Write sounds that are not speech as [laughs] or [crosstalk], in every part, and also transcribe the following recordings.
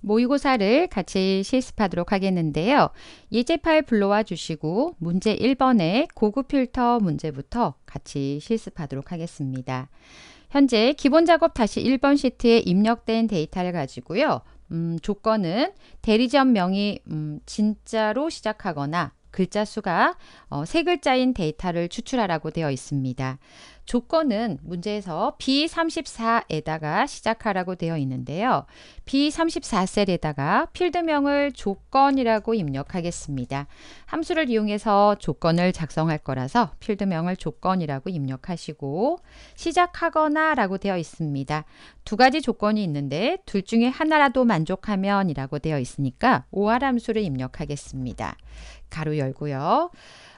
모의고사를 같이 실습하도록 하겠는데요. 예제 파일 불러와 주시고 문제 1번의 고급 필터 문제부터 같이 실습하도록 하겠습니다. 현재 기본 작업 다시 1번 시트에 입력된 데이터를 가지고요. 음, 조건은 대리점 명이 음, 진짜로 시작하거나 글자 수가 어, 세 글자인 데이터를 추출하라고 되어 있습니다. 조건은 문제에서 B34에다가 시작하라고 되어 있는데요. B34셀에다가 필드명을 조건이라고 입력하겠습니다. 함수를 이용해서 조건을 작성할 거라서 필드명을 조건이라고 입력하시고 시작하거나 라고 되어 있습니다. 두 가지 조건이 있는데 둘 중에 하나라도 만족하면 이라고 되어 있으니까 OR 함수를 입력하겠습니다. 가로 열고요.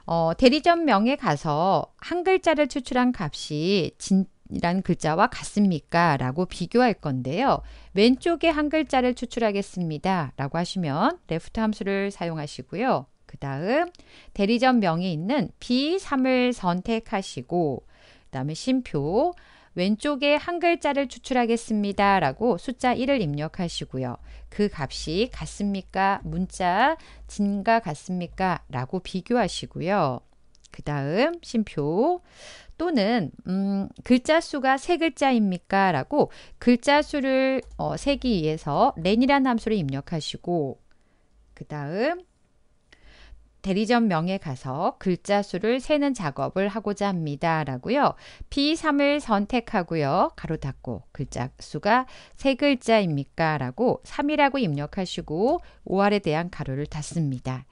어, 대리점 명에 가서 한 글자를 추출한 값이 진 이란 글자와 같습니까? 라고 비교할 건데요. 왼쪽에 한 글자를 추출하겠습니다. 라고 하시면 레프트 함수를 사용하시고요. 그 다음 대리점 명에 있는 B3을 선택하시고 그 다음에 심표 왼쪽에 한 글자를 추출하겠습니다. 라고 숫자 1을 입력하시고요. 그 값이 같습니까? 문자 진과 같습니까? 라고 비교하시고요. 그 다음 심표 또는 음, 글자 수가 세 글자입니까? 라고 글자 수를 어, 세기 위해서 렌이라는 함수를 입력하시고 그 다음 대리점 명에 가서 글자 수를 세는 작업을 하고자 합니다. 라고요. B3을 선택하고요. 가로 닫고 글자 수가 세 글자입니까? 라고 3이라고 입력하시고 5알에 대한 가로를 닫습니다.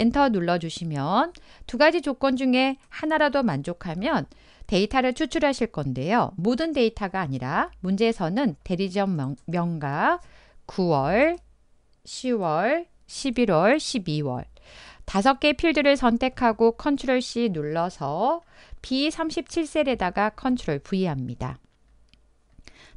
엔터 눌러주시면 두 가지 조건 중에 하나라도 만족하면 데이터를 추출하실 건데요. 모든 데이터가 아니라 문제에서는 대리점 명, 명가 9월, 10월, 11월, 12월 다섯 개 필드를 선택하고 컨트롤 C 눌러서 B37셀에다가 컨트롤 V 합니다.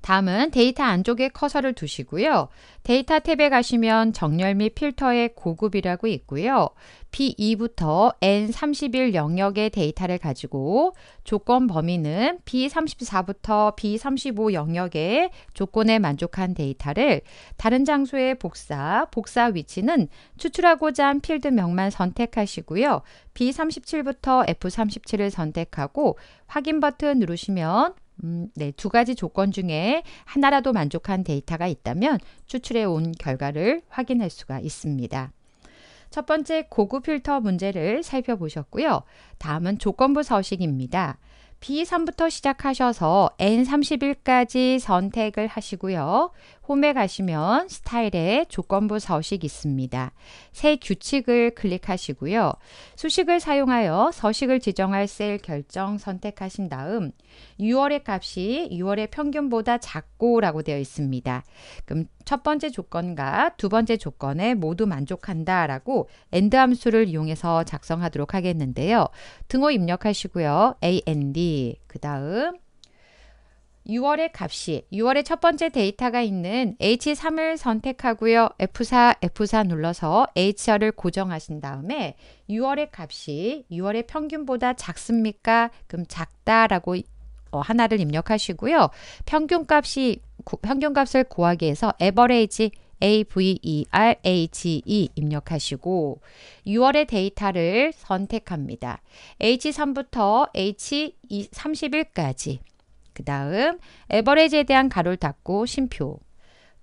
다음은 데이터 안쪽에 커서를 두시고요. 데이터 탭에 가시면 정렬 및 필터의 고급이라고 있고요. P2부터 e N31 영역의 데이터를 가지고 조건 범위는 B34부터 B35 영역의 조건에 만족한 데이터를 다른 장소에 복사, 복사 위치는 추출하고자 한 필드명만 선택하시고요. B37부터 F37을 선택하고 확인 버튼 누르시면 음, 네, 두 가지 조건 중에 하나라도 만족한 데이터가 있다면 추출해 온 결과를 확인할 수가 있습니다. 첫 번째 고급 필터 문제를 살펴보셨고요. 다음은 조건부 서식입니다. B3부터 시작하셔서 N31까지 선택을 하시고요. 홈에 가시면 스타일의 조건부 서식 있습니다. 새 규칙을 클릭하시고요. 수식을 사용하여 서식을 지정할 셀 결정 선택하신 다음 6월의 값이 6월의 평균보다 작고 라고 되어 있습니다. 그럼 첫 번째 조건과 두 번째 조건에 모두 만족한다 라고 AND 함수를 이용해서 작성하도록 하겠는데요. 등호 입력하시고요. AND 그 다음 6월의 값이 6월의 첫 번째 데이터가 있는 H3을 선택하고요. F4, F4 눌러서 h 을 고정하신 다음에 6월의 값이 6월의 평균보다 작습니까? 그럼 작다라고 어, 하나를 입력하시고요. 평균값이 평균값을 구하기 위해서 average AVERAGE e 입력하시고 6월의 데이터를 선택합니다. H3부터 H31까지 그 다음 에버레지에 대한 가로를 닫고 심표.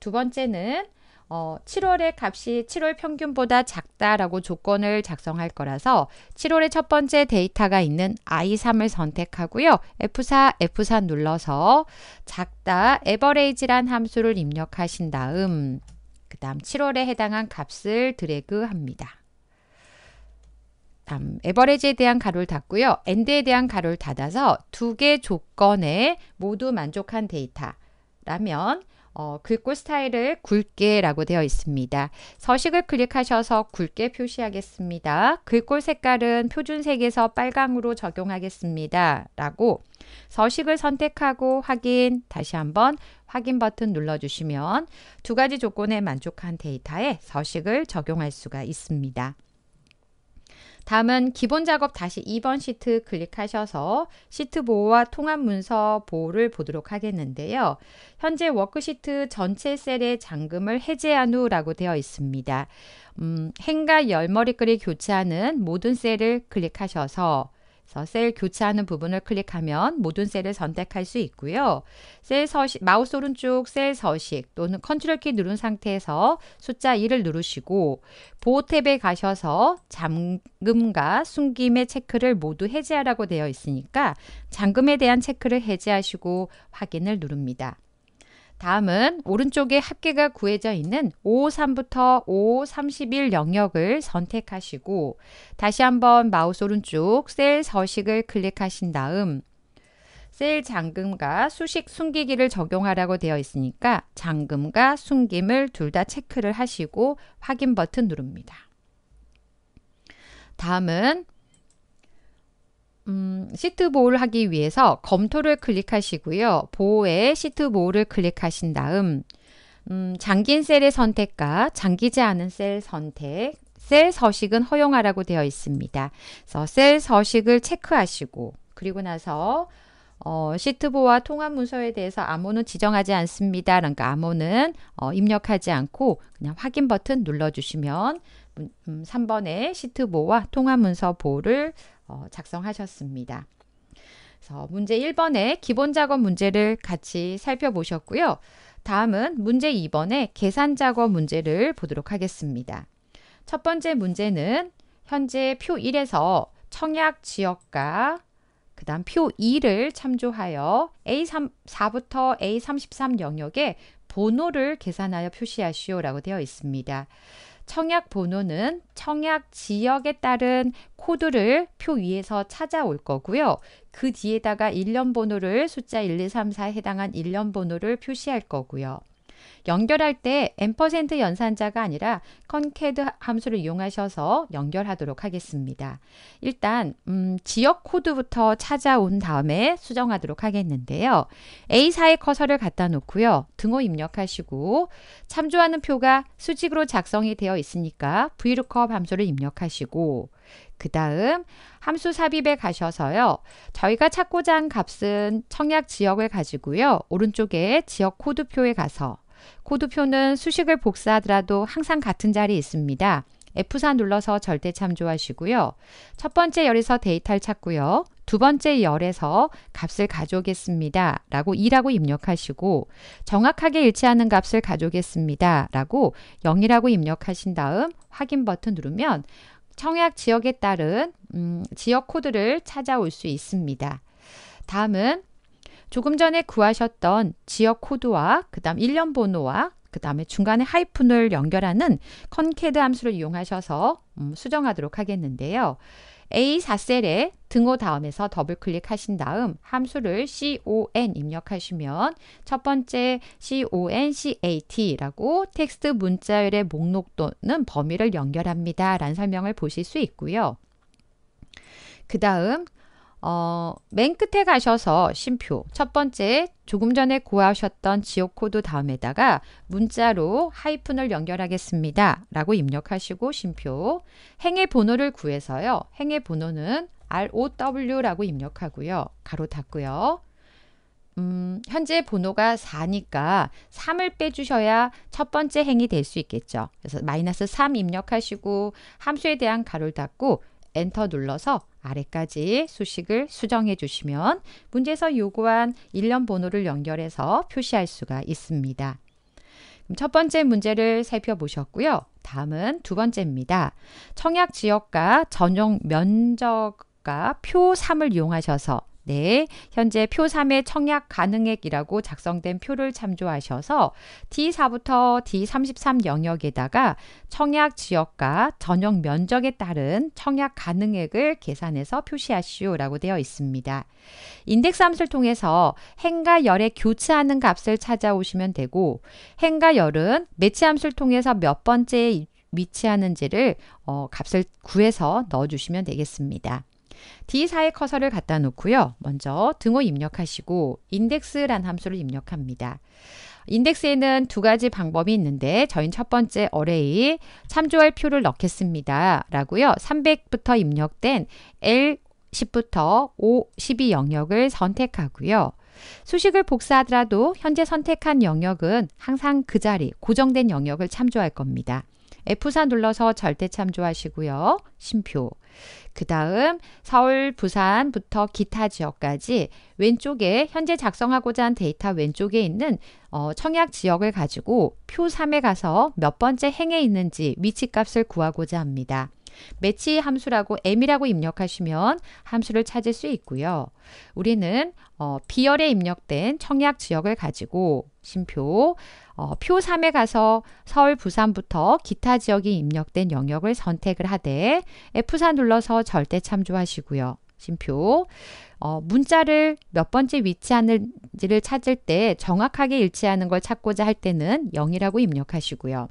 두 번째는 어, 7월의 값이 7월 평균보다 작다라고 조건을 작성할 거라서 7월의 첫 번째 데이터가 있는 I3을 선택하고요. F4, F4 눌러서 작다, 에버레이지란 함수를 입력하신 다음 그 다음 7월에 해당한 값을 드래그합니다. 음 에버레지에 대한 가로를 닫고요. 엔드에 대한 가로를 닫아서 두 개 조건에 모두 만족한 데이터라면 어, 긁고 스타일을 굵게라고 되어 있습니다. 서식을 클릭하셔서 굵게 표시하겠습니다. 글꼴 색깔은 표준색에서 빨강으로 적용하겠습니다. 라고 서식을 선택하고 확인, 다시 한번 확인 버튼 눌러주시면 두 가지 조건에 만족한 데이터에 서식을 적용할 수가 있습니다. 다음은 기본 작업 다시 2번 시트 클릭하셔서 시트 보호와 통합 문서 보호를 보도록 하겠는데요. 현재 워크시트 전체 셀에 잠금을 해제한 후라고 되어 있습니다. 음, 행과 열머리글이 교체하는 모든 셀을 클릭하셔서 그래서 셀교체하는 부분을 클릭하면 모든 셀을 선택할 수 있고요. 셀 서식, 마우스 오른쪽 셀 서식 또는 컨트롤 키 누른 상태에서 숫자 1을 누르시고 보호 탭에 가셔서 잠금과 숨김의 체크를 모두 해제하라고 되어 있으니까 잠금에 대한 체크를 해제하시고 확인을 누릅니다. 다음은 오른쪽에 합계가 구해져 있는 53부터 5 531 영역을 선택하시고 다시 한번 마우스 오른쪽 셀 서식을 클릭하신 다음 셀 잠금과 수식 숨기기를 적용하라고 되어 있으니까 잠금과 숨김을 둘 다 체크를 하시고 확인 버튼 누릅니다. 다음은 음, 시트볼 하기 위해서 검토를 클릭하시고요. 보호에 시트볼을 클릭하신 다음 음, 잠긴 셀의 선택과 잠기지 않은 셀 선택 셀 서식은 허용하라고 되어 있습니다. 그래서 셀 서식을 체크하시고 그리고 나서 어, 시트보와 통합 문서에 대해서 암호는 지정하지 않습니다. 그러니까 암호는 어, 입력하지 않고 그냥 확인 버튼 눌러주시면 음, 3번에 음, 시트보와 통합 문서 보호를 어, 작성하셨습니다. 그래서 문제 1번의 기본 작업 문제를 같이 살펴보셨고요. 다음은 문제 2번의 계산 작업 문제를 보도록 하겠습니다. 첫 번째 문제는 현재 표 1에서 청약 지역과 그 다음 표 2를 참조하여 A4부터 A33 영역에 번호를 계산하여 표시하시오라고 되어 있습니다. 청약 번호는 청약 지역에 따른 코드를 표 위에서 찾아올 거고요. 그 뒤에다가 일련 번호를 숫자 1, 2, 3, 4에 해당한 일련 번호를 표시할 거고요. 연결할 때앰 연산자가 아니라 컨캐드 함수를 이용하셔서 연결하도록 하겠습니다. 일단 음, 지역 코드부터 찾아온 다음에 수정하도록 하겠는데요. A4에 커서를 갖다 놓고요. 등호 입력하시고 참조하는 표가 수직으로 작성이 되어 있으니까 VLOOKUP 함수를 입력하시고 그 다음 함수 삽입에 가셔서요. 저희가 찾고자 한 값은 청약 지역을 가지고요. 오른쪽에 지역 코드표에 가서 코드표는 수식을 복사하더라도 항상 같은 자리에 있습니다. F4 눌러서 절대 참조하시고요. 첫 번째 열에서 데이터를 찾고요. 두 번째 열에서 값을 가져오겠습니다. 라고 2라고 입력하시고 정확하게 일치하는 값을 가져오겠습니다. 라고 0이라고 입력하신 다음 확인 버튼 누르면 청약 지역에 따른 음, 지역 코드를 찾아올 수 있습니다. 다음은 조금 전에 구하셨던 지역 코드와 그 다음 일련 번호와 그 다음에 중간에 하이픈을 연결하는 컨캐드 함수를 이용하셔서 음, 수정하도록 하겠는데요. A4셀에 등호 다음에서 더블 클릭하신 다음 함수를 con 입력하시면 첫 번째 concat라고 텍스트 문자열의 목록 또는 범위를 연결합니다. 라는 설명을 보실 수 있고요. 그 다음 어, 맨 끝에 가셔서 심표 첫 번째 조금 전에 구하셨던 지역 코드 다음에다가 문자로 하이픈을 연결하겠습니다. 라고 입력하시고 심표 행의 번호를 구해서요. 행의 번호는 ROW라고 입력하고요. 가로 닫고요. 음, 현재 번호가 4니까 3을 빼주셔야 첫 번째 행이 될 수 있겠죠. 그래서 마이너스 3 입력하시고 함수에 대한 가로를 닫고 엔터 눌러서 아래까지 수식을 수정해 주시면 문제에서 요구한 일련 번호를 연결해서 표시할 수가 있습니다. 첫 번째 문제를 살펴보셨고요. 다음은 두 번째입니다. 청약 지역과 전용 면적과 표 3을 이용하셔서 네, 현재 표 3의 청약 가능액이라고 작성된 표를 참조하셔서 D4부터 D33 영역에다가 청약 지역과 전용 면적에 따른 청약 가능액을 계산해서 표시하시오라고 되어 있습니다. 인덱스 함수를 통해서 행과 열의 교차하는 값을 찾아오시면 되고 행과 열은 매치 함수를 통해서 몇 번째에 위치하는지를 어, 값을 구해서 넣어주시면 되겠습니다. D4의 커서를 갖다 놓고요. 먼저 등호 입력하시고 인덱스란 함수를 입력합니다. 인덱스에는 두 가지 방법이 있는데 저희는 첫 번째 어레이 참조할 표를 넣겠습니다. 라고요. 300부터 입력된 L10부터 O12 영역을 선택하고요. 수식을 복사하더라도 현재 선택한 영역은 항상 그 자리, 고정된 영역을 참조할 겁니다. F4 눌러서 절대 참조하시고요. 심표. 그 다음 서울, 부산부터 기타 지역까지 왼쪽에 현재 작성하고자 한 데이터 왼쪽에 있는 어, 청약 지역을 가지고 표 3에 가서 몇 번째 행에 있는지 위치값을 구하고자 합니다. 매치 함수라고 M이라고 입력하시면 함수를 찾을 수 있고요. 우리는 어, 비열에 입력된 청약 지역을 가지고 심표 어, 표 3에 가서 서울 부산부터 기타 지역이 입력된 영역을 선택을 하되 F4 눌러서 절대 참조하시고요. 심표 어, 문자를 몇 번째 위치하는지를 찾을 때 정확하게 일치하는 걸 찾고자 할 때는 0이라고 입력하시고요.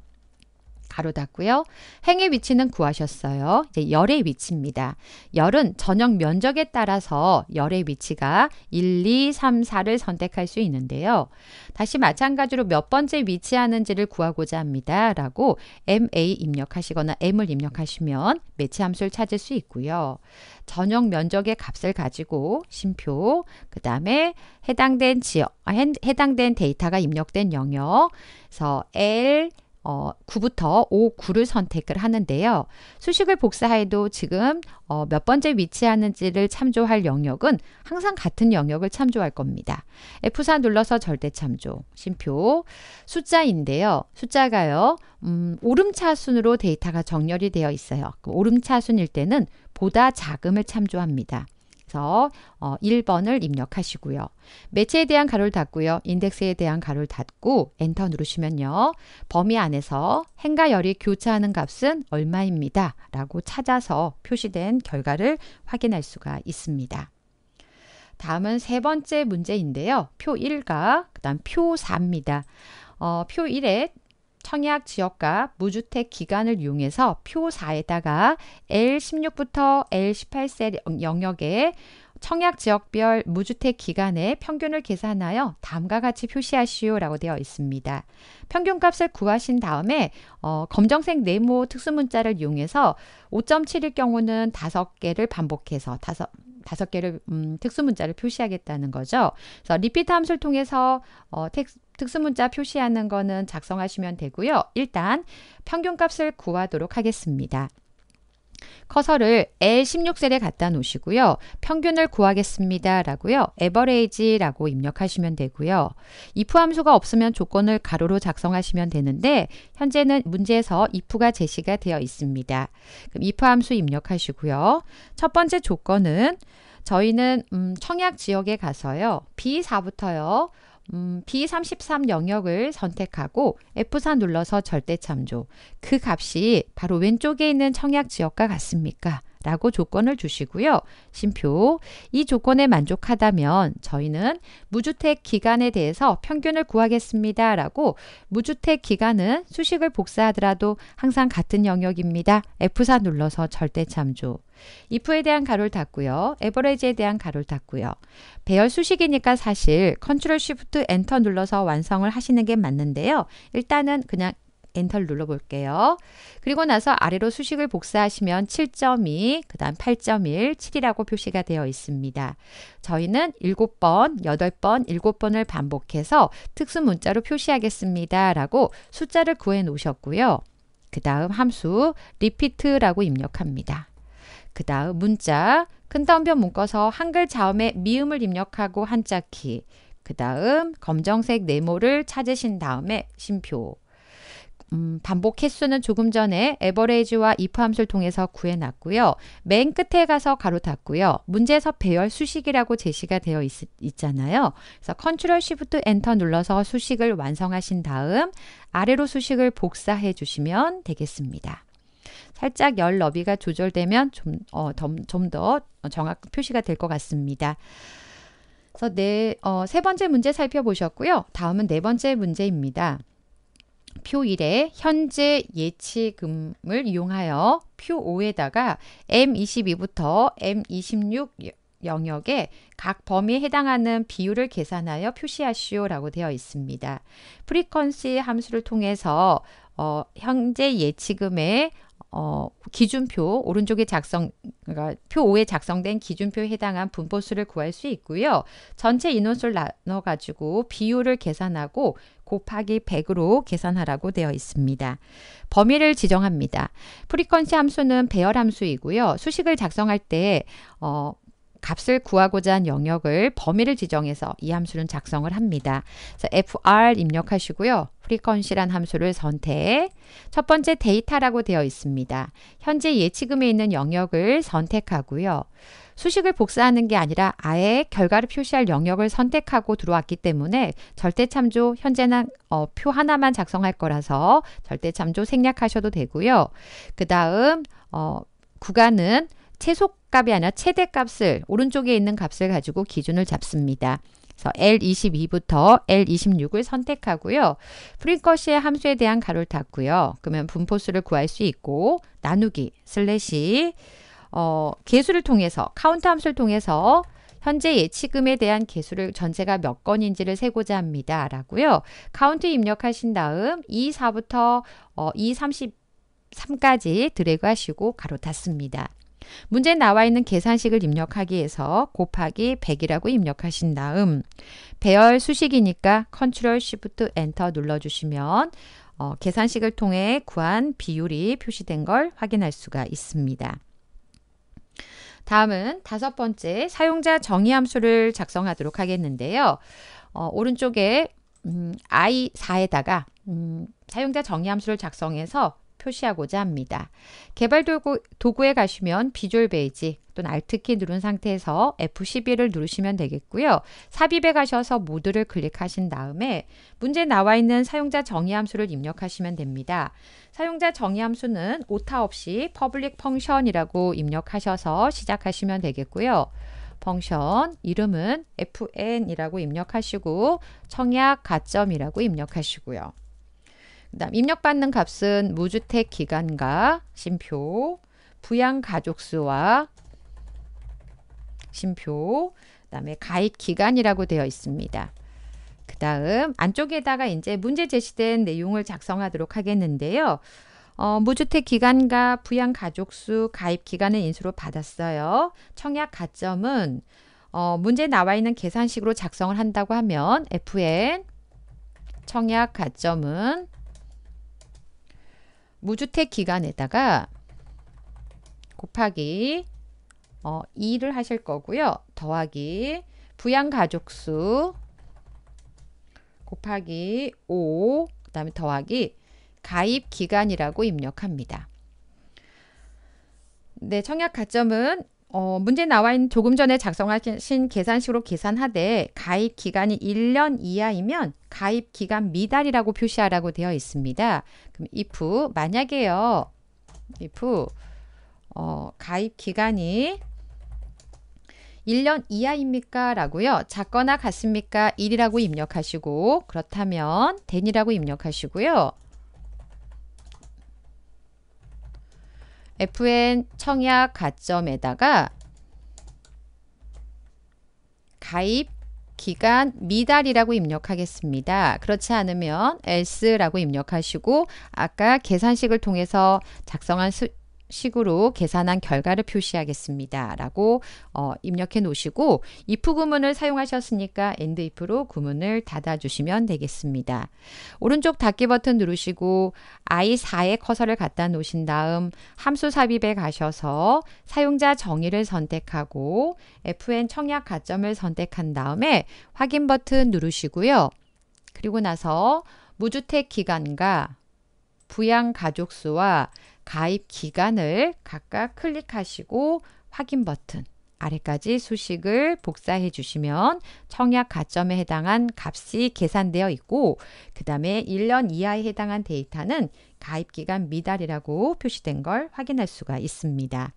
가로 닫고요. 행의 위치는 구하셨어요. 이제 열의 위치입니다. 열은 전역 면적에 따라서 열의 위치가 1, 2, 3, 4를 선택할 수 있는데요. 다시 마찬가지로 몇 번째 위치하는지를 구하고자 합니다. 라고 MA 입력하시거나 M을 입력하시면 매치 함수를 찾을 수 있고요. 전역 면적의 값을 가지고 심표, 그 다음에 해당된 지역, 아, 해당된 데이터가 입력된 영역, 그래서 L, 어, 9부터 5, 9를 선택을 하는데요. 수식을 복사해도 지금 어, 몇 번째 위치하는지를 참조할 영역은 항상 같은 영역을 참조할 겁니다. F4 눌러서 절대 참조, 심표, 숫자인데요. 숫자가요. 음, 오름차순으로 데이터가 정렬이 되어 있어요. 오름차순일 때는 보다 작음을 참조합니다. 그래서 어, 1번을 입력하시고요. 매체에 대한 가로를 닫고요. 인덱스에 대한 가로를 닫고 엔터 누르시면요. 범위 안에서 행과 열이 교차하는 값은 얼마입니다. 라고 찾아서 표시된 결과를 확인할 수가 있습니다. 다음은 세 번째 문제인데요. 표 1과 그 다음 표 4입니다. 어, 표 1에 청약 지역과 무주택 기간을 이용해서 표 4에다가 L16부터 L18세 영역에 청약 지역별 무주택 기간의 평균을 계산하여 다음과 같이 표시하시오라고 되어 있습니다. 평균값을 구하신 다음에 어, 검정색 네모 특수문자를 이용해서 5.7일 경우는 5개를 반복해서 5, 다섯 개를 음, 특수 문자를 표시하겠다는 거죠. 그래서 리피트 함수를 통해서 어, 텍스, 특수문자 표시하는 거는 작성하시면 되고요. 일단 평균값을 구하도록 하겠습니다. 커서를 L16셀에 갖다 놓으시고요. 평균을 구하겠습니다. 라고요. average라고 입력하시면 되고요. if 함수가 없으면 조건을 가로로 작성하시면 되는데 현재는 문제에서 if가 제시가 되어 있습니다. 그럼 if 함수 입력하시고요. 첫 번째 조건은 저희는 음, 청약 지역에 가서요. B4부터요. 음, B33 영역을 선택하고 F4 눌러서 절대 참조. 그 값이 바로 왼쪽에 있는 청약 지역과 같습니까? 라고 조건을 주시고요. 심표. 이 조건에 만족하다면 저희는 무주택 기간에 대해서 평균을 구하겠습니다. 라고 무주택 기간은 수식을 복사하더라도 항상 같은 영역입니다. F4 눌러서 절대 참조. if에 대한 가로를 닫고요. a v e r a g e 에 대한 가로를 닫고요. 배열 수식이니까 사실 컨트롤 쉬프트 엔터 눌러서 완성을 하시는 게 맞는데요. 일단은 그냥 엔터를 눌러볼게요. 그리고 나서 아래로 수식을 복사하시면 7.2, 그 다음 8.1, 7이라고 표시가 되어 있습니다. 저희는 7번, 8번, 7번을 반복해서 특수 문자로 표시하겠습니다. 라고 숫자를 구해 놓으셨고요. 그 다음 함수 repeat라고 입력합니다. 그 다음 문자 큰따옴표 묶어서 한글 자음에 미음을 입력하고 한자키 그 다음 검정색 네모를 찾으신 다음에 심표 음, 반복 횟수는 조금 전에 에버레이지와 if 함수를 통해서 구해놨고요. 맨 끝에 가서 가로 닫고요. 문제에서 배열 수식이라고 제시가 되어 있, 잖아요 그래서 컨트롤 쉬프트 엔터 눌러서 수식을 완성하신 다음 아래로 수식을 복사해 주시면 되겠습니다. 살짝 열 너비가 조절되면 좀, 어, 좀더 정확 표시가 될 것 같습니다. 그래서 네, 어, 세 번째 문제 살펴보셨고요. 다음은 네 번째 문제입니다. 표 1에 현재 예치금을 이용하여 표 5에다가 M22부터 M26 영역에 각 범위에 해당하는 비율을 계산하여 표시하시오라고 되어 있습니다. 프리퀀시 함수를 통해서 어, 현재 예치금의 어, 기준표 오른쪽에 작성 그러니까 표 5에 작성된 기준표에 해당한 분포수를 구할 수 있고요. 전체 인원수를 나눠 가지고 비율을 계산하고 곱하기 100으로 계산하라고 되어 있습니다. 범위를 지정합니다. 프리퀀시 함수는 배열 함수이고요. 수식을 작성할 때 어, 값을 구하고자 한 영역을 범위를 지정해서 이 함수는 작성을 합니다. 그래서 fr 입력하시고요. 프리퀀시란 함수를 선택. 첫 번째 데이터라고 되어 있습니다. 현재 예치금에 있는 영역을 선택하고요. 수식을 복사하는 게 아니라 아예 결과를 표시할 영역을 선택하고 들어왔기 때문에 절대참조 현재는 어, 표 하나만 작성할 거라서 절대참조 생략하셔도 되고요. 그 다음 어, 구간은 최소값이 아니라 최대값을 오른쪽에 있는 값을 가지고 기준을 잡습니다. 그래서 L22부터 L26을 선택하고요. 프린커시의 함수에 대한 가로를 닫고요. 그러면 분포수를 구할 수 있고 나누기 슬래시 어, 개수를 통해서 카운트 함수를 통해서 현재 예치금에 대한 개수를 전체가 몇 건인지를 세고자 합니다. 라고요. 카운트 입력하신 다음 2, 4부터 어, 2, 33까지 드래그 하시고 가로 닫습니다. 문제에 나와 있는 계산식을 입력하기위해서 곱하기 100이라고 입력하신 다음 배열 수식이니까 컨트롤 시프트 엔터 눌러주시면 어, 계산식을 통해 구한 비율이 표시된 걸 확인할 수가 있습니다. 다음은 다섯 번째 사용자 정의 함수를 작성하도록 하겠는데요. 어, 오른쪽에 음, i4에다가 음, 사용자 정의 함수를 작성해서 표시하고자 합니다. 개발 도구, 도구에 가시면 비주얼 베이지 또는 Alt키 누른 상태에서 F12를 누르시면 되겠고요. 삽입에 가셔서 모드를 클릭하신 다음에 문제 나와 있는 사용자 정의 함수를 입력하시면 됩니다. 사용자 정의 함수는 오타 없이 public function이라고 입력하셔서 시작하시면 되겠고요. 펑션 이름은 fn이라고 입력하시고 청약 가점이라고 입력하시고요. 그다음 입력받는 값은 무주택 기간과 심표, 부양 가족 수와 심표, 그다음에 가입 기간이라고 되어 있습니다. 그 다음 안쪽에다가 이제 문제 제시된 내용을 작성하도록 하겠는데요. 어, 무주택 기간과 부양 가족수 가입 기간은 인수로 받았어요. 청약 가점은 어, 문제 나와 있는 계산식으로 작성을 한다고 하면 FN 청약 가점은 무주택 기간에다가 곱하기 어, 2를 하실 거고요. 더하기 부양가족수 곱하기 5, 그 다음에 더하기 가입기간이라고 입력합니다. 네, 청약 가점은 어, 문제 나와 있는 조금 전에 작성하신 계산식으로 계산하되 가입 기간이 1년 이하이면 가입 기간 미달이라고 표시하라고 되어 있습니다. 그럼 if 만약에요. if 어, 가입 기간이 1년 이하입니까? 라고요. 작거나 같습니까? 1이라고 입력하시고 그렇다면 된이라고 입력하시고요. FN 청약 가점에다가 가입 기간 미달이라고 입력하겠습니다. 그렇지 않으면 else라고 입력하시고 아까 계산식을 통해서 작성한 수, 식으로 계산한 결과를 표시하겠습니다. 라고 어, 입력해 놓으시고 if 구문을 사용하셨으니까 and if로 구문을 닫아주시면 되겠습니다. 오른쪽 닫기 버튼 누르시고 i4에 커서를 갖다 놓으신 다음 함수 삽입에 가셔서 사용자 정의를 선택하고 fn 청약 가점을 선택한 다음에 확인 버튼 누르시고요. 그리고 나서 무주택 기간과 부양 가족 수와 가입 기간을 각각 클릭하시고 확인 버튼 아래까지 수식을 복사해 주시면 청약 가점에 해당한 값이 계산되어 있고 그 다음에 1년 이하에 해당한 데이터는 가입 기간 미달이라고 표시된 걸 확인할 수가 있습니다.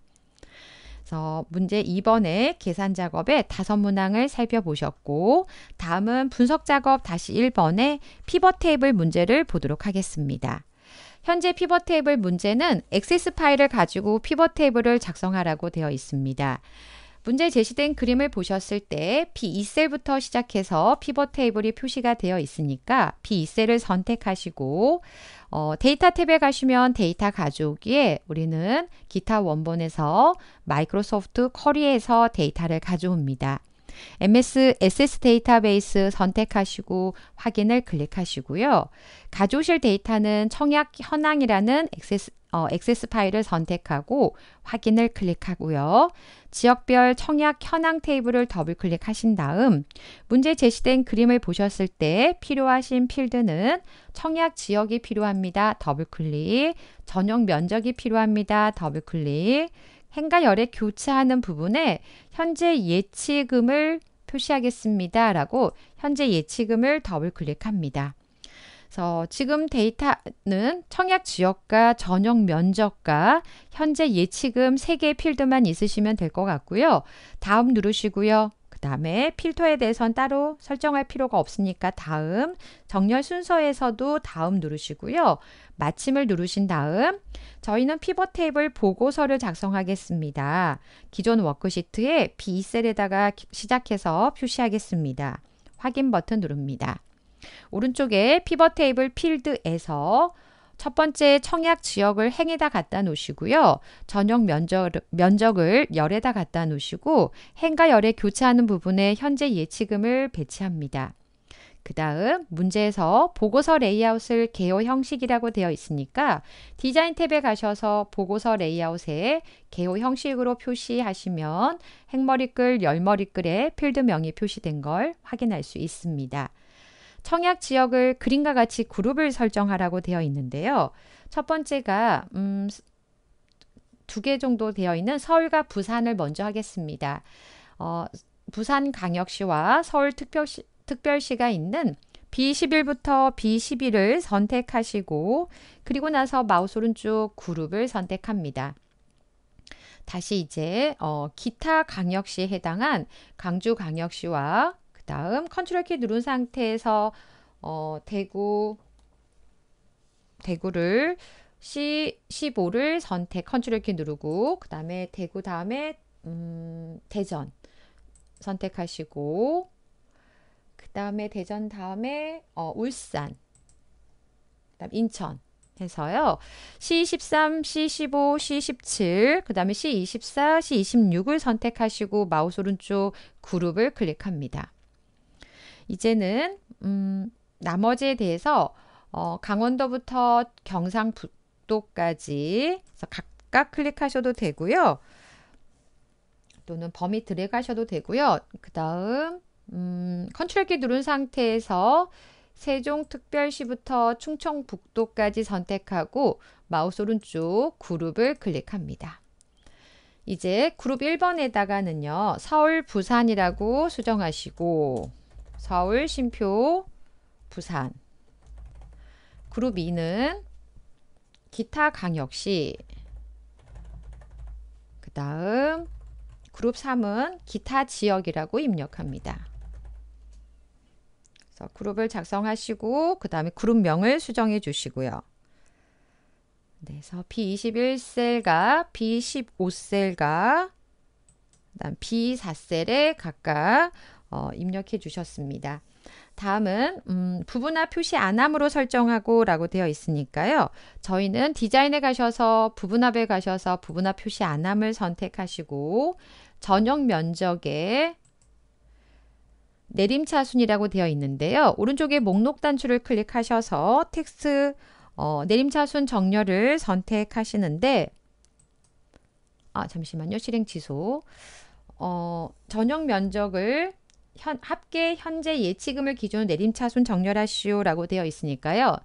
그래서 문제 2번의 계산 작업의 다섯 문항을 살펴보셨고 다음은 분석 작업 다시 1번의 피벗 테이블 문제를 보도록 하겠습니다. 현재 피벗 테이블 문제는 액세스 파일을 가지고 피벗 테이블을 작성하라고 되어 있습니다. 문제 제시된 그림을 보셨을 때 B2셀부터 시작해서 피벗 테이블이 표시가 되어 있으니까 B2셀을 선택하시고 어, 데이터 탭에 가시면 데이터 가져오기에 우리는 기타 원본에서 마이크로소프트 커리에서 데이터를 가져옵니다. MS SS 데이터베이스 선택하시고 확인을 클릭하시고요. 가져오실 데이터는 청약 현황이라는 액세스, 어, 액세스 파일을 선택하고 확인을 클릭하고요. 지역별 청약 현황 테이블을 더블 클릭하신 다음 문제 제시된 그림을 보셨을 때 필요하신 필드는 청약 지역이 필요합니다. 더블 클릭. 전용 면적이 필요합니다. 더블 클릭. 행가열에 교차하는 부분에 현재 예치금을 표시하겠습니다. 라고 현재 예치금을 더블 클릭합니다. 그래서 지금 데이터는 청약 지역과 전용 면적과 현재 예치금 3개의 필드만 있으시면 될 것 같고요. 다음 누르시고요. 다음에 필터에 대해선 따로 설정할 필요가 없으니까 다음 정렬 순서에서도 다음 누르시고요. 마침을 누르신 다음 저희는 피벗 테이블 보고서를 작성하겠습니다. 기존 워크시트에 b 셀에다가 시작해서 표시하겠습니다. 확인 버튼 누릅니다. 오른쪽에 피벗 테이블 필드에서 첫 번째 청약 지역을 행에다 갖다 놓으시고요. 전용 면적, 면적을 열에다 갖다 놓으시고 행과 열에 교차하는 부분에 현재 예치금을 배치합니다. 그 다음 문제에서 보고서 레이아웃을 개요 형식이라고 되어 있으니까 디자인 탭에 가셔서 보고서 레이아웃에 개요 형식으로 표시하시면 행머리글, 열머리글에 필드명이 표시된 걸 확인할 수 있습니다. 청약 지역을 그림과 같이 그룹을 설정하라고 되어 있는데요. 첫 번째가 음, 두 개 정도 되어 있는 서울과 부산을 먼저 하겠습니다. 어, 부산광역시와 서울특별시, 특별시가 있는 B11부터 B12를 선택하시고 그리고 나서 마우스 오른쪽 그룹을 선택합니다. 다시 이제 어, 기타 광역시에 해당한 광주광역시와 다음 컨트롤 키 누른 상태에서 어, 대구 대구를 C15를 선택 컨트롤 키 누르고 그 다음에 대구 다음에 음, 대전 선택하시고 그 다음에 대전 다음에 어, 울산 그다음 인천 해서요. C13, C15, C17, 그 다음에 C24, C26을 선택하시고 마우스 오른쪽 그룹을 클릭합니다. 이제는 음, 나머지에 대해서 어, 강원도부터 경상북도까지 각각 클릭하셔도 되고요. 또는 범위 드래그하셔도 되고요. 그 다음 음, 컨트롤 키 누른 상태에서 세종특별시부터 충청북도까지 선택하고 마우스 오른쪽 그룹을 클릭합니다. 이제 그룹 1번에다가는요. 서울, 부산이라고 수정하시고 서울, 신표, 부산. 그룹 2는 기타 강역시. 그 다음 그룹 3은 기타 지역이라고 입력합니다. 그래서 그룹을 작성하시고 그 다음에 그룹명을 수정해 주시고요. 네, 그래서 B21셀과 B15셀과 그 B4셀에 각각 어, 입력해 주셨습니다. 다음은 음, 부분화 표시 안함으로 설정하고 라고 되어 있으니까요. 저희는 디자인에 가셔서 부분합에 가셔서 부분화 표시 안함을 선택하시고 전용 면적에 내림차 순이라고 되어 있는데요. 오른쪽에 목록 단추를 클릭하셔서 텍스트 어, 내림차 순 정렬을 선택하시는데 아 잠시만요. 실행 취소 어, 전용 면적을 현, 합계 현재 예치금을 기준으로 내림차순 정렬하시오라고 되어 있으니까요.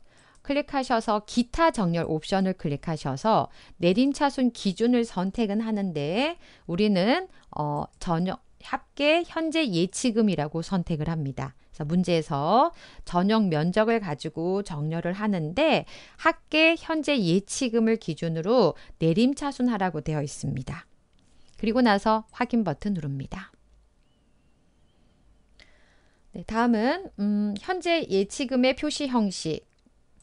클릭하셔서 기타 정렬 옵션을 클릭하셔서 내림차순 기준을 선택은 하는데 우리는 어, 전역 합계 현재 예치금이라고 선택을 합니다. 그래서 문제에서 전역 면적을 가지고 정렬을 하는데 합계 현재 예치금을 기준으로 내림차순하라고 되어 있습니다. 그리고 나서 확인 버튼 누릅니다. 네, 다음은 음, 현재 예치금의 표시 형식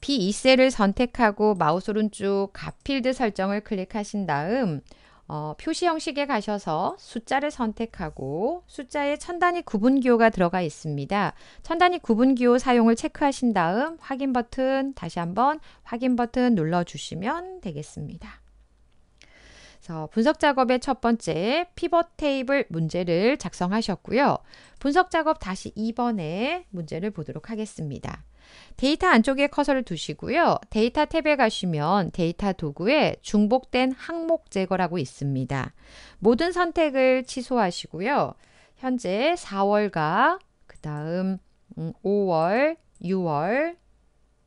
B2셀을 선택하고 마우스 오른쪽 가필드 설정을 클릭하신 다음 어, 표시 형식에 가셔서 숫자를 선택하고 숫자에 천단위 구분기호가 들어가 있습니다. 천단위 구분기호 사용을 체크하신 다음 확인 버튼 다시 한번 확인 버튼 눌러주시면 되겠습니다. 그래서 분석 작업의 첫 번째 피벗 테이블 문제를 작성하셨고요. 분석 작업 다시 2번의 문제를 보도록 하겠습니다. 데이터 안쪽에 커서를 두시고요. 데이터 탭에 가시면 데이터 도구에 중복된 항목 제거라고 있습니다. 모든 선택을 취소하시고요. 현재 4월과 그 다음 5월, 음, 6월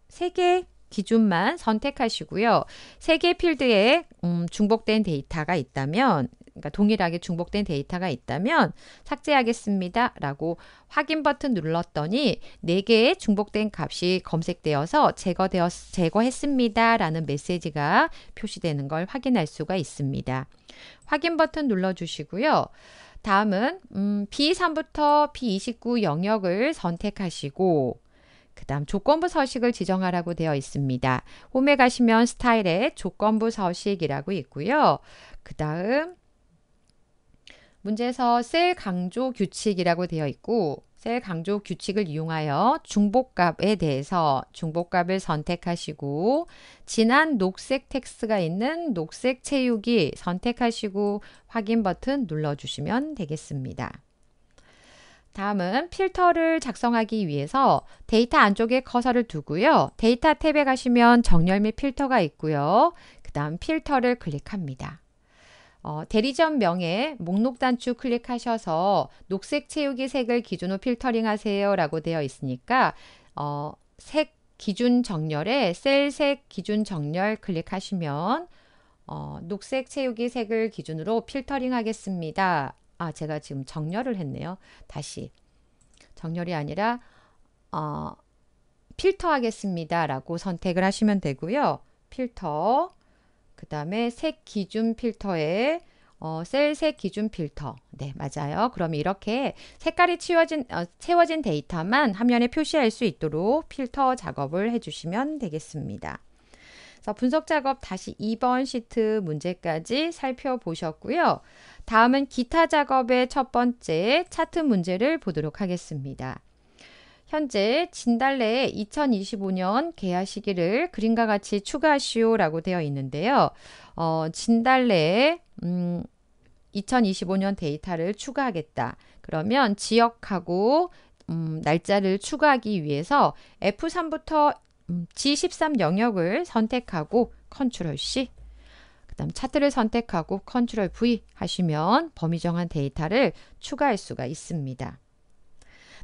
3개 기준만 선택하시고요. 세 개 필드에 음, 중복된 데이터가 있다면 그러니까 동일하게 중복된 데이터가 있다면 삭제하겠습니다. 라고 확인 버튼 눌렀더니 4개의 중복된 값이 검색되어서 제거되었, 제거했습니다. 라는 메시지가 표시되는 걸 확인할 수가 있습니다. 확인 버튼 눌러주시고요. 다음은 음, B3부터 B29 영역을 선택하시고 그 다음 조건부 서식을 지정하라고 되어 있습니다. 홈에 가시면 스타일에 조건부 서식이라고 있고요. 그 다음 문제에서 셀 강조 규칙이라고 되어 있고 셀 강조 규칙을 이용하여 중복값에 대해서 중복값을 선택하시고 진한 녹색 텍스가 있는 녹색 채우기 선택하시고 확인 버튼 눌러주시면 되겠습니다. 다음은 필터를 작성하기 위해서 데이터 안쪽에 커서를 두고요. 데이터 탭에 가시면 정렬 및 필터가 있고요. 그 다음 필터를 클릭합니다. 어, 대리점 명에 목록 단축 클릭하셔서 녹색 채우기 색을 기준으로 필터링 하세요 라고 되어 있으니까 어, 색 기준 정렬에 셀 색 기준 정렬 클릭하시면 어, 녹색 채우기 색을 기준으로 필터링 하겠습니다 아 제가 지금 정렬을 했네요. 다시 정렬이 아니라 어, 필터 하겠습니다. 라고 선택을 하시면 되고요. 필터 그 다음에 색 기준 필터에 어, 셀 색 기준 필터. 네, 맞아요. 그럼 이렇게 색깔이 치워진, 어, 채워진 데이터만 화면에 표시할 수 있도록 필터 작업을 해주시면 되겠습니다. 자, 분석 작업 다시 2번 시트 문제까지 살펴보셨고요. 다음은 기타 작업의 첫 번째 차트 문제를 보도록 하겠습니다. 현재 진달래의 2025년 개화 시기를 그림과 같이 추가하시오라고 되어 있는데요. 어, 진달래의 음, 2025년 데이터를 추가하겠다. 그러면 지역하고 음, 날짜를 추가하기 위해서 F3부터 음, G13 영역을 선택하고 컨트롤 C 그 다음 차트를 선택하고 컨트롤 V 하시면 범위 정한 데이터를 추가할 수가 있습니다.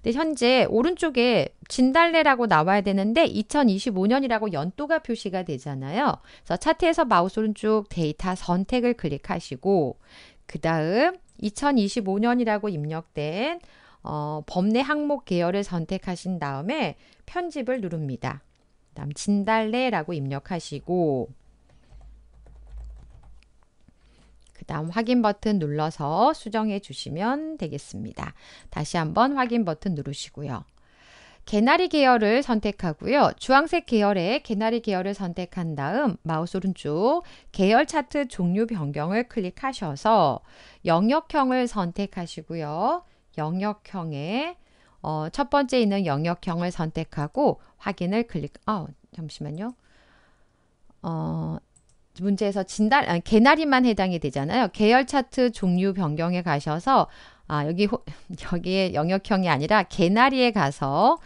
근데 현재 오른쪽에 진달래라고 나와야 되는데 2025년이라고 연도가 표시가 되잖아요. 그래서 차트에서 마우스 오른쪽 데이터 선택을 클릭하시고 그 다음 2025년이라고 입력된 어, 범례 항목 계열을 선택하신 다음에 편집을 누릅니다. 다음 진달래라고 입력하시고 그 다음 확인 버튼 눌러서 수정해 주시면 되겠습니다. 다시 한번 확인 버튼 누르시고요. 개나리 계열을 선택하고요. 주황색 계열의 개나리 계열을 선택한 다음 마우스 오른쪽 계열 차트 종류 변경을 클릭하셔서 영역형을 선택하시고요. 영역형에 어, 첫 번째 있는 영역형을 선택하고 확인을 클릭, 어, 잠시만요. 어, 문제에서 진달, 아니, 개나리만 해당이 되잖아요. 계열 차트 종류 변경에 가셔서, 아, 여기, [laughs] 여기에 영역형이 아니라 개나리에 가서,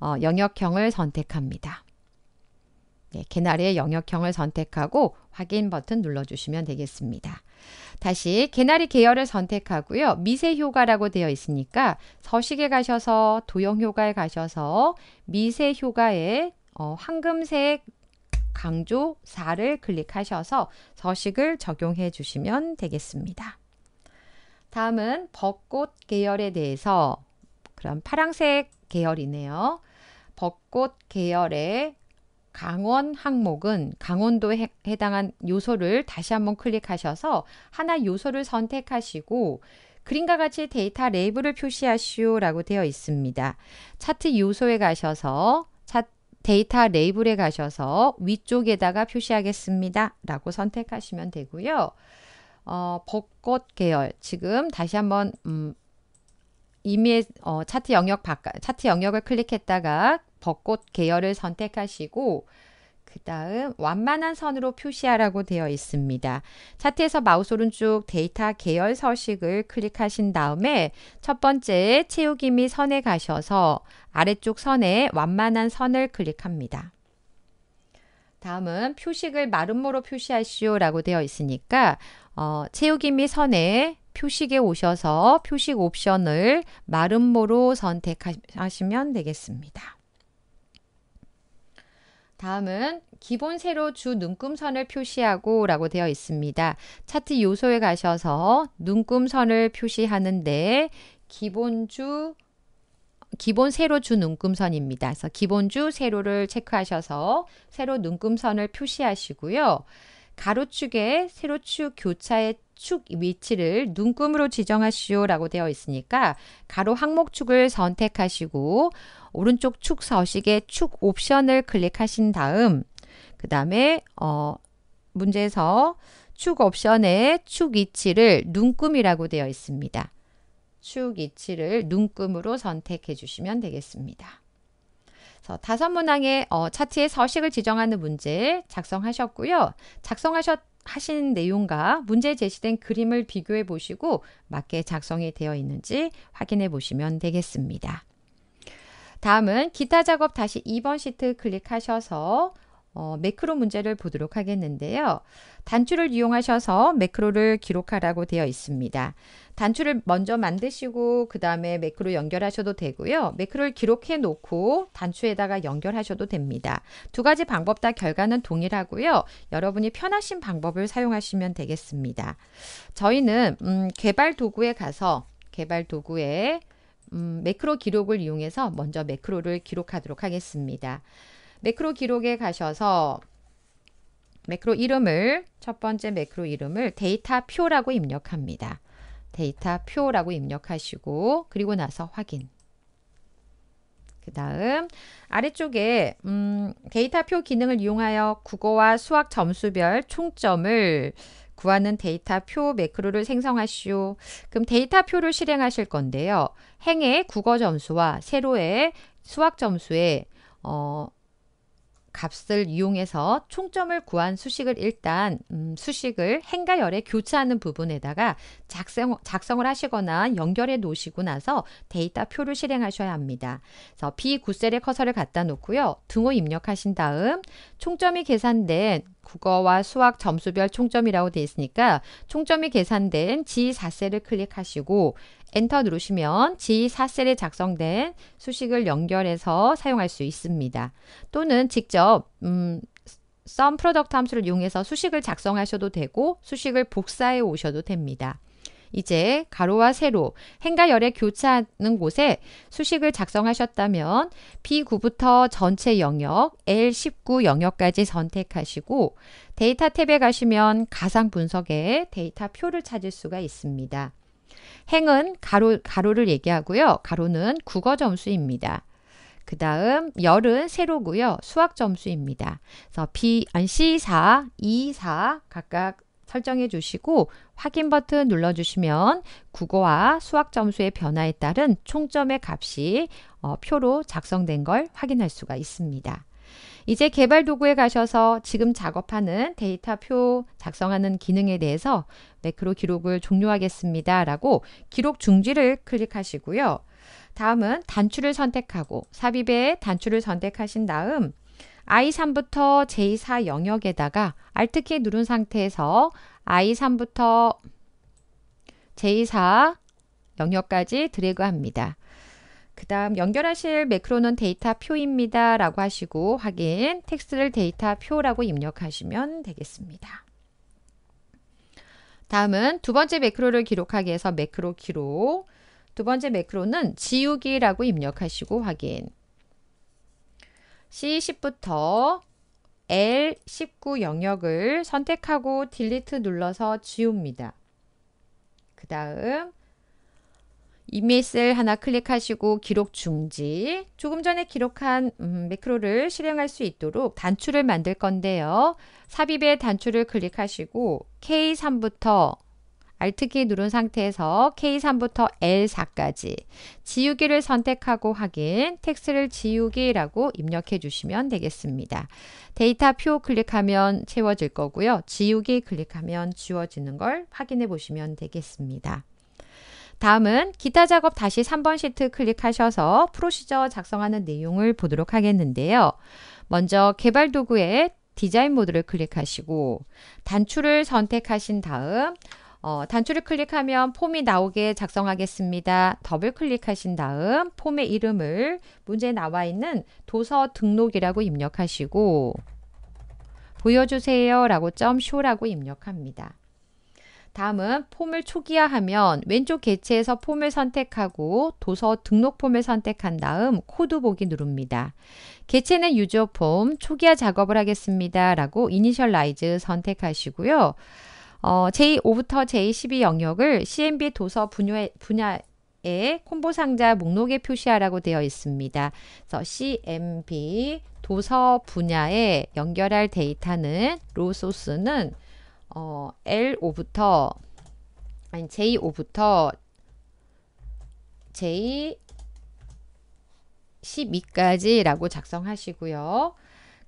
어, 영역형을 선택합니다. 네, 개나리의 영역형을 선택하고 확인 버튼 눌러주시면 되겠습니다. 다시 개나리 계열을 선택하고요. 미세 효과라고 되어 있으니까 서식에 가셔서 도형 효과에 가셔서 미세 효과에 어, 황금색 강조 4를 클릭하셔서 서식을 적용해 주시면 되겠습니다. 다음은 벚꽃 계열에 대해서 그럼 파랑색 계열이네요. 벚꽃 계열의 강원 항목은 강원도 에 해당한 요소를 다시 한번 클릭하셔서 하나 요소를 선택하시고 그림과 같이 데이터 레이블을 표시하시오라고 되어 있습니다. 차트 요소에 가셔서 데이터 레이블에 가셔서 위쪽에다가 표시하겠습니다. 라고 선택하시면 되고요. 어, 벚꽃 계열 지금 다시 한번 음, 이미 어, 차트 영역 바깥 차트 영역을 클릭했다가 벚꽃 계열을 선택하시고 그 다음 완만한 선으로 표시하라고 되어 있습니다. 차트에서 마우스 오른쪽 데이터 계열 서식을 클릭하신 다음에 첫 번째 채우기 및 선에 가셔서 아래쪽 선에 완만한 선을 클릭합니다. 다음은 표식을 마름모로 표시하시오 라고 되어 있으니까 어, 채우기 및 선에 표식에 오셔서 표식 옵션을 마름모로 선택하시면 되겠습니다. 다음은 기본 세로 주 눈금선을 표시하고 라고 되어 있습니다. 차트 요소에 가셔서 눈금선을 표시하는데 기본주 기본 세로 주 눈금선입니다. 그래서 기본주 세로를 체크하셔서 세로 눈금선을 표시하시고요. 가로축에 세로축 교차의 축 위치를 눈금으로 지정하시오라고 되어 있으니까 가로 항목축을 선택하시고 오른쪽 축 서식의 축 옵션을 클릭하신 다음 그 다음에 어, 문제에서 축 옵션의 축 위치를 눈금이라고 되어 있습니다. 축 위치를 눈금으로 선택해 주시면 되겠습니다. 그래서 다섯 문항의 어, 차트의 서식을 지정하는 문제 작성하셨고요. 작성하셨 하신 내용과 문제 제시된 그림을 비교해 보시고 맞게 작성이 되어 있는지 확인해 보시면 되겠습니다. 다음은 기타 작업 다시 2번 시트 클릭하셔서 어, 매크로 문제를 보도록 하겠는데요. 단추를 이용하셔서 매크로를 기록하라고 되어 있습니다. 단추를 먼저 만드시고 그 다음에 매크로 연결하셔도 되고요. 매크로를 기록해 놓고 단추에다가 연결하셔도 됩니다. 두 가지 방법 다 결과는 동일하고요. 여러분이 편하신 방법을 사용하시면 되겠습니다. 저희는 음, 개발 도구에 가서 개발 도구에 음, 매크로 기록을 이용해서 먼저 매크로를 기록하도록 하겠습니다. 매크로 기록에 가셔서 매크로 이름을 첫 번째 매크로 이름을 데이터 표라고 입력합니다. 데이터 표라고 입력하시고 그리고 나서 확인 그 다음 아래쪽에 음, 데이터표 기능을 이용하여 국어와 수학 점수별 총점을 구하는 데이터표 매크로를 생성하시오. 그럼 데이터표를 실행하실 건데요. 행의 국어 점수와 세로의 수학 점수의 어, 값을 이용해서 총점을 구한 수식을 일단 음, 수식을 행과 열에 교차하는 부분에다가 작성, 작성을 하시거나 연결해 놓으시고 나서 데이터 표를 실행하셔야 합니다. 그래서 비구셀에 커서를 갖다 놓고요. 등호 입력하신 다음 총점이 계산된 국어와 수학 점수별 총점이라고 되어 있으니까 총점이 계산된 G4셀을 클릭하시고 엔터 누르시면 G4셀에 작성된 수식을 연결해서 사용할 수 있습니다. 또는 직접 음, sum product 함수를 이용해서 수식을 작성하셔도 되고 수식을 복사해 오셔도 됩니다. 이제 가로와 세로, 행과 열의 교차하는 곳에 수식을 작성하셨다면 B9부터 전체 영역, L19 영역까지 선택하시고 데이터 탭에 가시면 가상 분석에 데이터 표를 찾을 수가 있습니다. 행은 가로, 가로를 얘기하고요. 가로는 국어 점수입니다. 그 다음 열은 세로고요. 수학 점수입니다. 그래서 B, 아니 C4, E4 각각 설정해 주시고 확인 버튼 눌러주시면 국어와 수학 점수의 변화에 따른 총점의 값이 어, 표로 작성된 걸 확인할 수가 있습니다. 이제 개발 도구에 가셔서 지금 작업하는 데이터표 작성하는 기능에 대해서 매크로 기록을 종료하겠습니다. 라고 기록 중지를 클릭하시고요. 다음은 단추를 선택하고 삽입에 단추를 선택하신 다음 I3부터 J4 영역에다가 Alt키 누른 상태에서 I3부터 J4 영역까지 드래그합니다. 그 다음 연결하실 매크로는 데이터 표입니다 라고 하시고 확인 텍스트를 데이터 표라고 입력하시면 되겠습니다. 다음은 두 번째 매크로를 기록하기 위해서 매크로 기록 두 번째 매크로는 지우기라고 입력하시고 확인 C10부터 L19 영역을 선택하고 딜리트 눌러서 지웁니다. 그 다음 이메일 셀 하나 클릭하시고 기록 중지 조금 전에 기록한 음, 매크로를 실행할 수 있도록 단추를 만들 건데요. 삽입의 단추를 클릭하시고 K3부터 Alt키 누른 상태에서 K3부터 L4까지 지우기를 선택하고 확인, 텍스트를 지우기라고 입력해 주시면 되겠습니다. 데이터 표 클릭하면 채워질 거고요. 지우기 클릭하면 지워지는 걸 확인해 보시면 되겠습니다. 다음은 기타 작업 다시 3번 시트 클릭하셔서 프로시저 작성하는 내용을 보도록 하겠는데요. 먼저 개발 도구에 디자인 모드를 클릭하시고 단추를 선택하신 다음 어, 단추를 클릭하면 폼이 나오게 작성하겠습니다. 더블 클릭하신 다음 폼의 이름을 문제에 나와 있는 도서 등록이라고 입력하시고 보여주세요 라고 점 쇼라고 입력합니다. 다음은 폼을 초기화하면 왼쪽 개체에서 폼을 선택하고 도서 등록 폼을 선택한 다음 코드 보기 누릅니다. 개체는 유저 폼, 초기화 작업을 하겠습니다. 라고 이니셜라이즈 선택하시고요. 어, J5부터 J12 영역을 CMB 도서 분야, 분야 콤보 상자 목록에 표시하라고 되어 있습니다. 그래서 CMB 도서 분야에 연결할 데이터는 로 소스는 어, L5부터 아니 J5부터 J12까지라고 작성하시고요.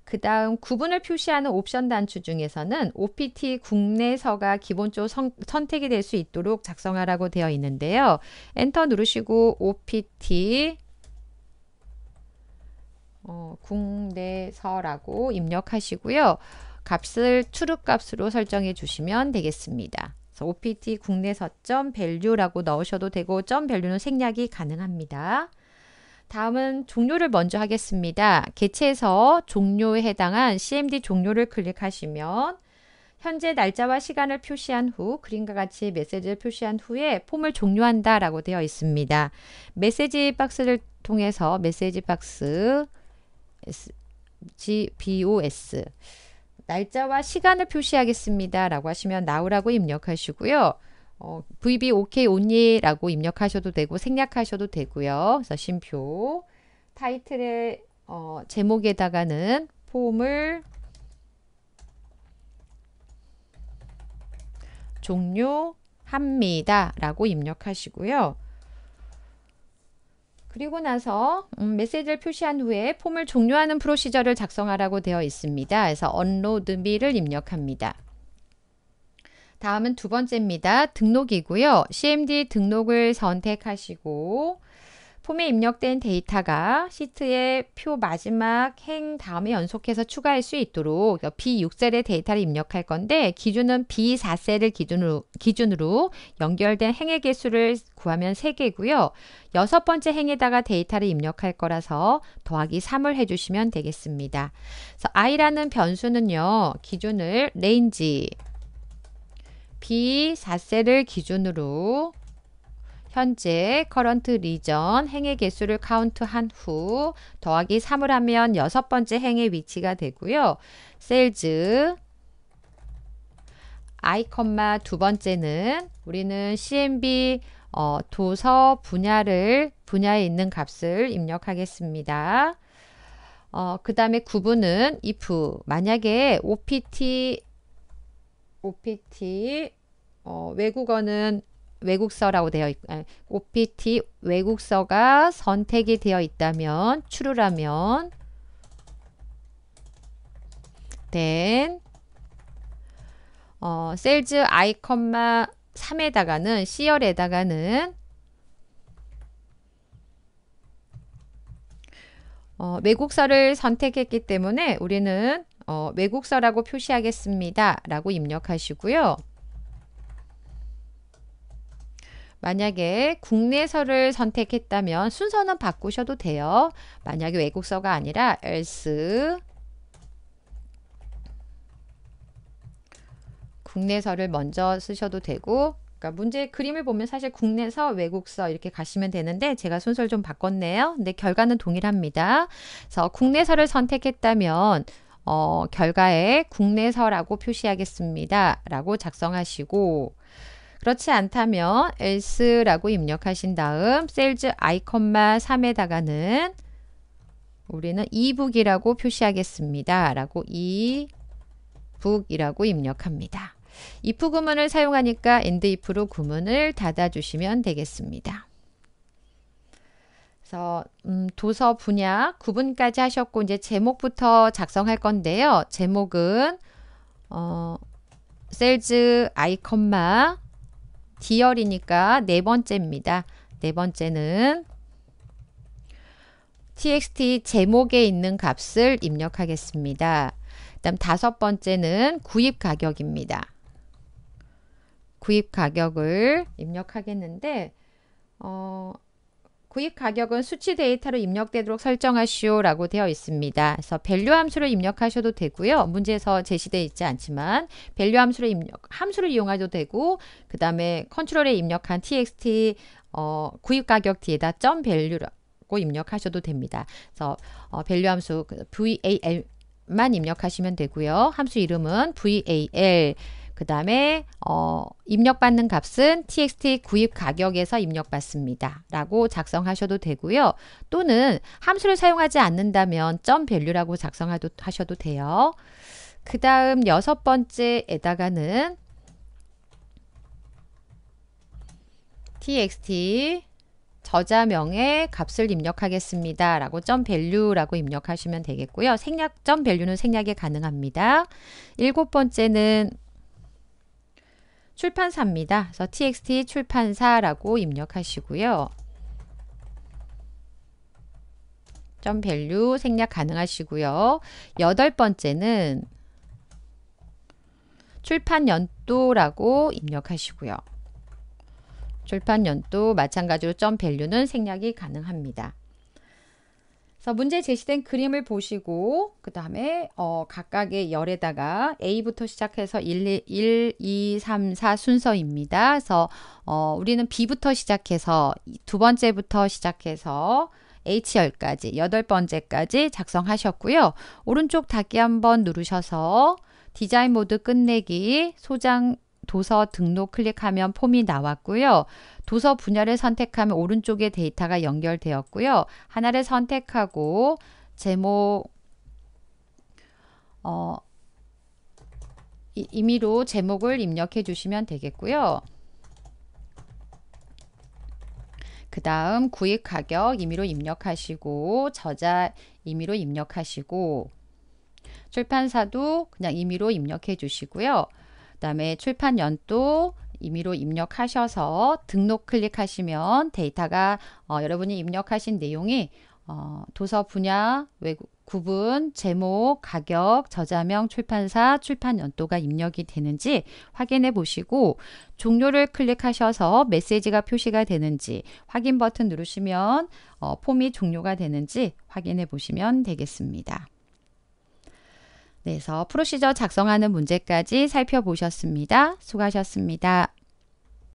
그 다음 구분을 표시하는 옵션 단추 중에서는 OPT 국내서가 기본적으로 선, 택이 될 수 있도록 작성하라고 되어 있는데요. 엔터 누르시고 OPT 어, 국내서라고 입력하시고요. 값을 t r 값으로 설정해 주시면 되겠습니다. OPT 국내서 점 v a 라고 넣으셔도 되고 점 v a 는 생략이 가능합니다. 다음은 종료를 먼저 하겠습니다. 개체에서 종료에 해당한 CMD 종료를 클릭하시면 현재 날짜와 시간을 표시한 후 그림과 같이 메시지를 표시한 후에 폼을 종료한다 라고 되어 있습니다. 메시지 박스를 통해서 메시지 박스 G, BOS 날짜와 시간을 표시하겠습니다. 라고 하시면 나오라고 입력하시고요. 어, VB OK 온리라고 입력하셔도 되고 생략하셔도 되고요. 그래서 심표 타이틀의 어, 제목에다가는 폼을 종료합니다. 라고 입력하시고요. 그리고 나서 음, 메시지를 표시한 후에 폼을 종료하는 프로시저를 작성하라고 되어 있습니다. 그래서 언로드미를 입력합니다. 다음은 두 번째입니다. 등록이고요. CMD 등록을 선택하시고 폼에 입력된 데이터가 시트의 표 마지막 행 다음에 연속해서 추가할 수 있도록 어, B6셀의 데이터를 입력할 건데 기준은 B4셀을 기준으로, 기준으로 연결된 행의 개수를 구하면 3개고요. 여섯 번째 행에다가 데이터를 입력할 거라서 더하기 3을 해주시면 되겠습니다. 그래서 i라는 변수는요. 기준을 range B4셀을 기준으로 현재 커런트 리전 행의 개수를 카운트한 후 더하기 3을 하면 여섯 번째 행의 위치가 되고요. 셀즈 아두 번째는 우리는 CMB 어, 도서 분야를 분야에 있는 값을 입력하겠습니다. 어, 그 다음에 구분은 if 만약에 OPT OPT 어, 외국어는 외국서라고 되어 있, OPT 외국서가 선택이 되어 있다면 추루라면 then 어, 셀즈 아이컴마 3에다가는 시열에다가는 어, 외국서를 선택했기 때문에 우리는 어, 외국서라고 표시하겠습니다. 라고 입력하시고요. 만약에 국내서를 선택했다면 순서는 바꾸셔도 돼요. 만약에 외국서가 아니라 else 국내서를 먼저 쓰셔도 되고 그러니까 문제 그림을 보면 사실 국내서 외국서 이렇게 가시면 되는데 제가 순서를 좀 바꿨네요. 근데 결과는 동일합니다. 그래서 국내서를 선택했다면 어, 결과에 국내서라고 표시하겠습니다. 라고 작성하시고 그렇지 않다면 else라고 입력하신 다음 셀즈 아이콘마 3에다가는 우리는 e b o o k 이라고 표시하겠습니다. 라고 e b o o k 이라고 입력합니다. if 구문을 사용하니까 and if로 구문을 닫아주시면 되겠습니다. 그래서 음, 도서 분야 구분까지 하셨고 이제 제목부터 작성할 건데요. 제목은 어, 셀즈 아이컴마 디얼이니까 네 번째입니다. 네 번째는 txt 제목에 있는 값을 입력하겠습니다. 그다음 다섯 번째는 구입 가격입니다. 구입 가격을 입력하겠는데 어, 구입 가격은 수치 데이터로 입력되도록 설정하시오라고 되어 있습니다. 그래서 밸류 함수를 입력하셔도 되고요. 문제에서 제시되어 있지 않지만 밸류 함수를 입력 함수를 이용하셔도 되고 그다음에 컨트롤에 입력한 txt 어, 구입 가격 뒤에다 점 밸류라고 입력하셔도 됩니다. 그래서 어, 밸류 함수 그 val만 입력하시면 되고요. 함수 이름은 val 그 다음에 어, 입력받는 값은 txt 구입 가격에서 입력받습니다. 라고 작성하셔도 되고요. 또는 함수를 사용하지 않는다면 점 value라고 작성하셔도 돼요. 그 다음 여섯 번째에다가는 txt 저자명의 값을 입력하겠습니다. 라고 value라고 입력하시면 되겠고요. 생략 value는 생략이 가능합니다. 일곱 번째는 출판사입니다. 그래서 txt 출판사라고 입력하시고요. 점 밸류 생략 가능하시고요. 여덟 번째는 출판 연도라고 입력하시고요. 출판 연도 마찬가지로 점 밸류는 생략이 가능합니다. 그래서 문제 제시된 그림을 보시고 그 다음에 어, 각각의 열에다가 A부터 시작해서 1, 1, 2, 3, 4 순서입니다. 그래서 어, 우리는 B부터 시작해서 두 번째부터 시작해서 H열까지 여덟 번째까지 작성하셨고요. 오른쪽 닫기 한번 누르셔서 디자인 모드 끝내기 소장 도서 등록 클릭하면 폼이 나왔고요. 도서 분야를 선택하면 오른쪽에 데이터가 연결되었고요. 하나를 선택하고 제목 어, 임의로 제목을 입력해 주시면 되겠고요. 그 다음 구입 가격 임의로 입력하시고 저자 임의로 입력하시고 출판사도 그냥 임의로 입력해 주시고요. 그다음에 출판 연도 임의로 입력하셔서 등록 클릭하시면 데이터가 어, 여러분이 입력하신 내용이 어, 도서 분야, 외국, 구분, 제목, 가격, 저자명, 출판사, 출판 연도가 입력이 되는지 확인해 보시고 종료를 클릭하셔서 메시지가 표시가 되는지 확인 버튼 누르시면 어, 폼이 종료가 되는지 확인해 보시면 되겠습니다. 그래서 프로시저 작성하는 문제까지 살펴보셨습니다. 수고하셨습니다.